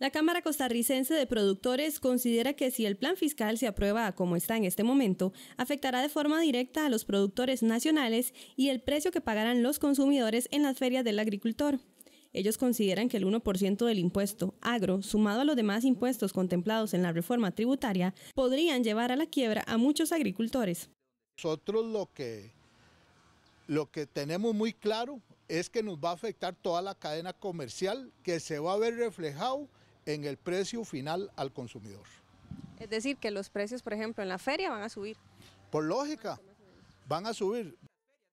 La Cámara Costarricense de Productores considera que si el plan fiscal se aprueba como está en este momento, afectará de forma directa a los productores nacionales y el precio que pagarán los consumidores en las ferias del agricultor. Ellos consideran que el 1% del impuesto agro, sumado a los demás impuestos contemplados en la reforma tributaria, podrían llevar a la quiebra a muchos agricultores. Nosotros lo que, lo que tenemos muy claro es que nos va a afectar toda la cadena comercial, que se va a ver reflejado en el precio final al consumidor. Es decir, que los precios, por ejemplo, en la feria van a subir. Por lógica, van a subir.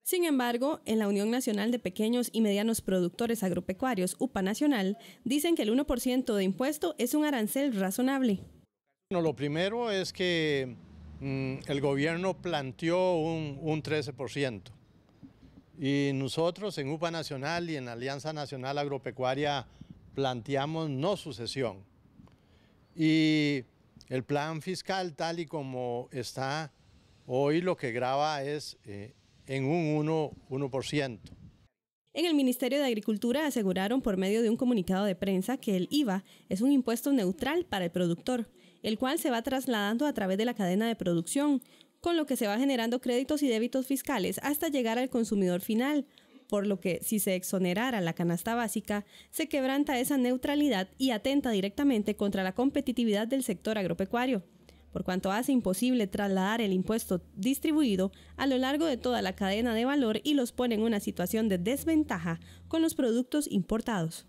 Sin embargo, en la Unión Nacional de Pequeños y Medianos Productores Agropecuarios, UPA Nacional, dicen que el 1% de impuesto es un arancel razonable. Bueno, lo primero es que mm, el gobierno planteó un, un 13%. Y nosotros en UPA Nacional y en Alianza Nacional Agropecuaria planteamos no sucesión. Y el plan fiscal tal y como está hoy lo que graba es eh, en un 1%. 1%. En el Ministerio de Agricultura aseguraron por medio de un comunicado de prensa que el IVA es un impuesto neutral para el productor, el cual se va trasladando a través de la cadena de producción, con lo que se va generando créditos y débitos fiscales hasta llegar al consumidor final, por lo que si se exonerara la canasta básica, se quebranta esa neutralidad y atenta directamente contra la competitividad del sector agropecuario, por cuanto hace imposible trasladar el impuesto distribuido a lo largo de toda la cadena de valor y los pone en una situación de desventaja con los productos importados.